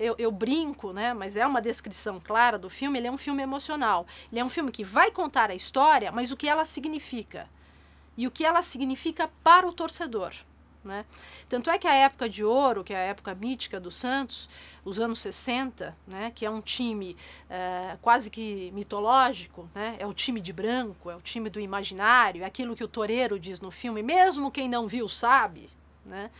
eu, eu brinco, né? Mas é uma descrição clara do filme. Ele é um filme emocional. Ele é um filme que vai contar a história, mas o que ela significa e o que ela significa para o torcedor. Né? Tanto é que a época de ouro, que é a época mítica do Santos, os anos 60, né, que é um time é, quase que mitológico, né, é o time de branco, é o time do imaginário, é aquilo que o Toreiro diz no filme, mesmo quem não viu sabe. Né?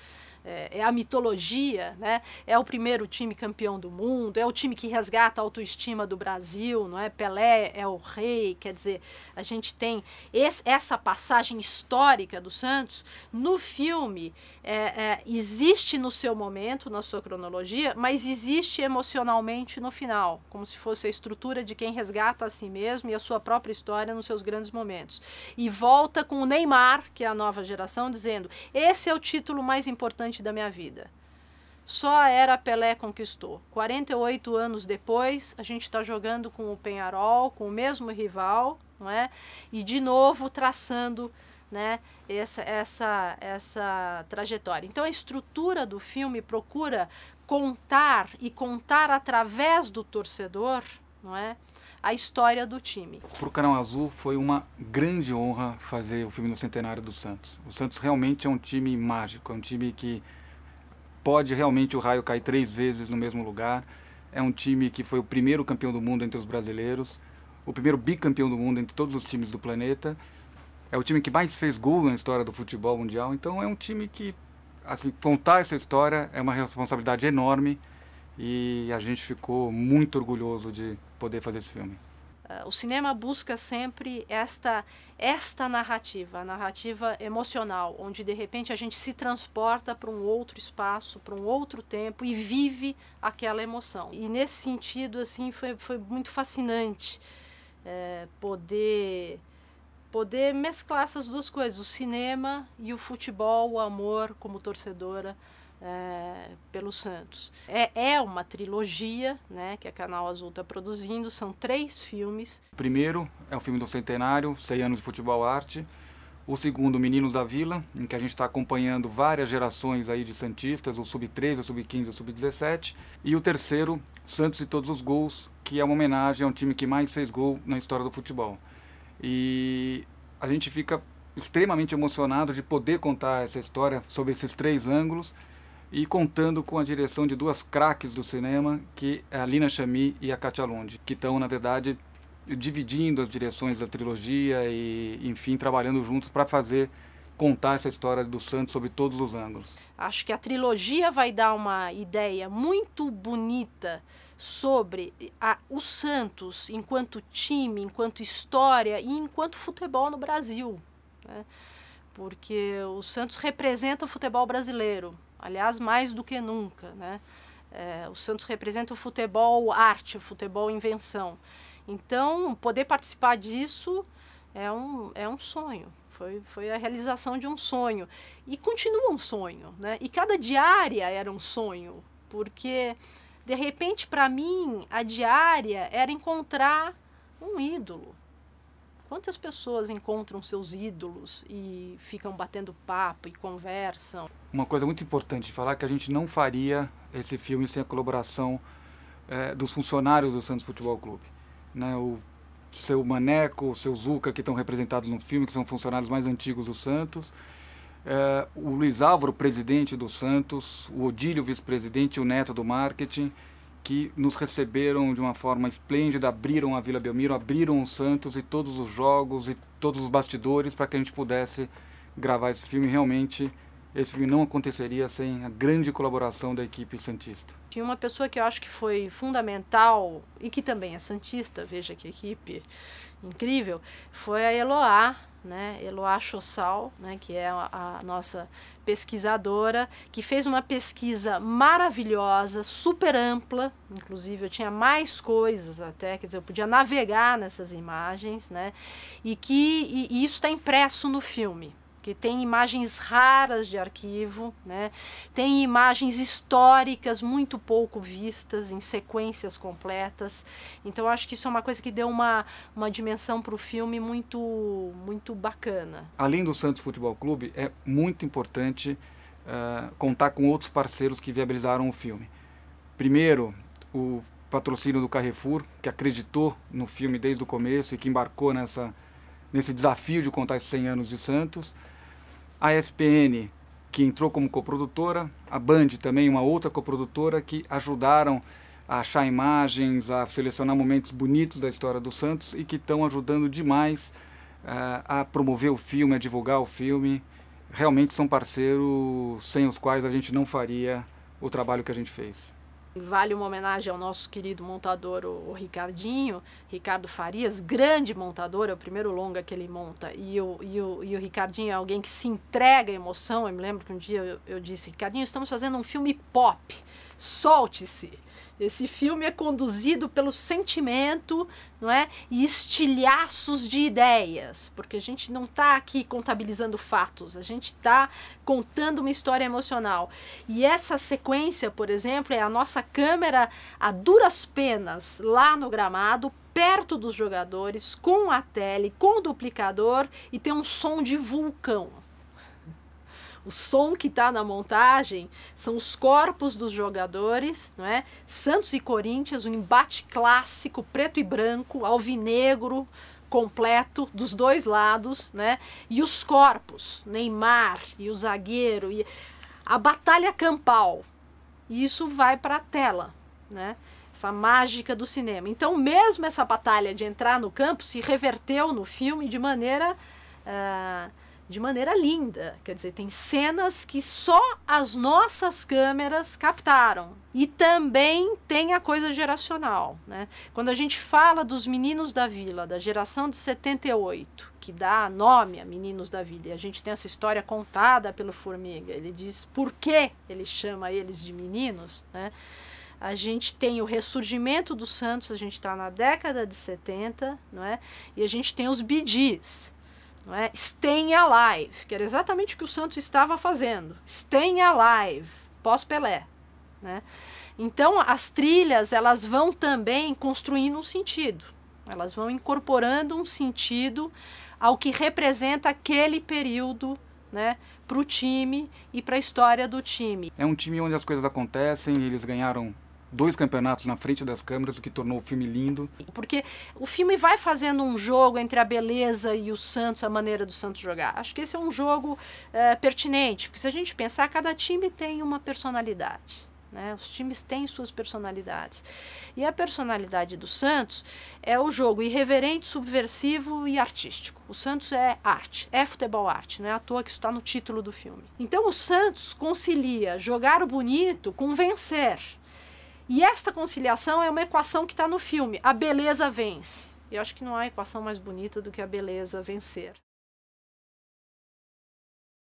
é, é a mitologia, né? É o primeiro time campeão do mundo, é o time que resgata a autoestima do Brasil, não é? Pelé é o rei, quer dizer, a gente tem esse, essa passagem histórica do Santos no filme é, é, existe no seu momento, na sua cronologia, mas existe emocionalmente no final, como se fosse a estrutura de quem resgata a si mesmo e a sua própria história nos seus grandes momentos. E volta com o Neymar, que é a nova geração, dizendo: esse é o título mais importante importante da minha vida. Só a era Pelé conquistou. 48 anos depois, a gente está jogando com o Penharol, com o mesmo rival, não é? E de novo traçando né, essa, essa, essa trajetória. Então, a estrutura do filme procura contar e contar através do torcedor, não é? a história do time. Para o Canal Azul foi uma grande honra fazer o filme no centenário do Santos. O Santos realmente é um time mágico, é um time que pode realmente o raio cair três vezes no mesmo lugar. É um time que foi o primeiro campeão do mundo entre os brasileiros, o primeiro bicampeão do mundo entre todos os times do planeta. É o time que mais fez gols na história do futebol mundial. Então é um time que, assim, contar essa história é uma responsabilidade enorme e a gente ficou muito orgulhoso de poder fazer esse filme. Ah, o cinema busca sempre esta, esta narrativa, a narrativa emocional, onde de repente a gente se transporta para um outro espaço, para um outro tempo e vive aquela emoção. E nesse sentido, assim, foi, foi muito fascinante é, poder poder mesclar essas duas coisas, o cinema e o futebol, o amor como torcedora é, pelo Santos. É, é uma trilogia né, que a Canal Azul está produzindo, são três filmes. O primeiro é o filme do Centenário, 100 anos de futebol arte. O segundo, Meninos da Vila, em que a gente está acompanhando várias gerações aí de Santistas, o Sub-13, o Sub-15, o Sub-17. E o terceiro, Santos e Todos os Gols, que é uma homenagem ao time que mais fez gol na história do futebol. E a gente fica extremamente emocionado de poder contar essa história sobre esses três ângulos e contando com a direção de duas craques do cinema, que é a Lina Chami e a Katia Lund, que estão, na verdade, dividindo as direções da trilogia e, enfim, trabalhando juntos para fazer contar essa história do Santos sobre todos os ângulos. Acho que a trilogia vai dar uma ideia muito bonita sobre a, o Santos enquanto time, enquanto história e enquanto futebol no Brasil. Né? Porque o Santos representa o futebol brasileiro, aliás, mais do que nunca. Né? É, o Santos representa o futebol arte, o futebol invenção. Então, poder participar disso é um, é um sonho. Foi, foi a realização de um sonho. E continua um sonho. Né? E cada diária era um sonho, porque, de repente, para mim, a diária era encontrar um ídolo Quantas pessoas encontram seus ídolos e ficam batendo papo e conversam? Uma coisa muito importante de falar é que a gente não faria esse filme sem a colaboração é, dos funcionários do Santos Futebol Clube. Né? O seu Maneco, o seu Zuca, que estão representados no filme, que são funcionários mais antigos do Santos. É, o Luiz Álvaro, presidente do Santos, o Odílio, vice-presidente, o Neto do marketing, que nos receberam de uma forma esplêndida, abriram a Vila Belmiro, abriram o Santos e todos os jogos e todos os bastidores para que a gente pudesse gravar esse filme. Realmente, esse filme não aconteceria sem a grande colaboração da equipe Santista. Tinha uma pessoa que eu acho que foi fundamental e que também é Santista, veja que equipe incrível, foi a Eloá, né, Eloá Chossal, né, que é a, a, nossa pesquisadora, que fez uma pesquisa maravilhosa, super ampla, inclusive eu tinha mais coisas até, quer dizer, eu podia navegar nessas imagens, né, e que e, e isso está impresso no filme, porque tem imagens raras de arquivo, né? tem imagens históricas muito pouco vistas em sequências completas. Então acho que isso é uma coisa que deu uma, uma dimensão para o filme muito, muito bacana. Além do Santos Futebol Clube, é muito importante uh, contar com outros parceiros que viabilizaram o filme. Primeiro, o patrocínio do Carrefour, que acreditou no filme desde o começo e que embarcou nessa nesse desafio de contar esses 100 anos de Santos. A ESPN, que entrou como coprodutora, a Band também, uma outra coprodutora, que ajudaram a achar imagens, a selecionar momentos bonitos da história do Santos e que estão ajudando demais uh, a promover o filme, a divulgar o filme. Realmente são parceiros sem os quais a gente não faria o trabalho que a gente fez. Vale uma homenagem ao nosso querido montador, o, o, Ricardinho, Ricardo Farias, grande montador, é o primeiro longa que ele monta. E o, e o, e o Ricardinho é alguém que se entrega à emoção. Eu me lembro que um dia eu, eu disse, Ricardinho, estamos fazendo um filme pop, solte-se. Esse filme é conduzido pelo sentimento, não é? E estilhaços de ideias, porque a gente não está aqui contabilizando fatos, a gente está contando uma história emocional. E essa sequência, por exemplo, é a nossa câmera a duras penas lá no gramado, perto dos jogadores, com a tele, com o duplicador e tem um som de vulcão o som que está na montagem, são os corpos dos jogadores, não é? Santos e Corinthians, um embate clássico, preto e branco, alvinegro, completo dos dois lados, né? E os corpos, Neymar e o zagueiro e a batalha campal. E isso vai para a tela, né? Essa mágica do cinema. Então, mesmo essa batalha de entrar no campo se reverteu no filme de maneira uh, de maneira linda. Quer dizer, tem cenas que só as nossas câmeras captaram. E também tem a coisa geracional, né? Quando a gente fala dos meninos da vila, da geração de 78, que dá nome a Meninos da Vila, e a gente tem essa história contada pelo Formiga, ele diz por que ele chama eles de meninos, né? a gente tem o ressurgimento dos Santos, a gente está na década de 70, não é? E a gente tem os bidis. Não é? Staying alive, que era exatamente o que o Santos estava fazendo. Staying alive, pós-Pelé. Né? Então, as trilhas elas vão também construindo um sentido. Elas vão incorporando um sentido ao que representa aquele período né, para o time e para a história do time. É um time onde as coisas acontecem, eles ganharam dois campeonatos na frente das câmeras, o que tornou o filme lindo. Porque o filme vai fazendo um jogo entre a beleza e o Santos, a maneira do Santos jogar. Acho que esse é um jogo é, pertinente, porque se a gente pensar, cada time tem uma personalidade. Né? Os times têm suas personalidades. E a personalidade do Santos é o jogo irreverente, subversivo e artístico. O Santos é arte, é futebol arte, não é à toa que isso está no título do filme. Então o Santos concilia jogar o bonito com vencer. E esta conciliação é uma equação que está no filme. A beleza vence. E eu acho que não há equação mais bonita do que a beleza vencer.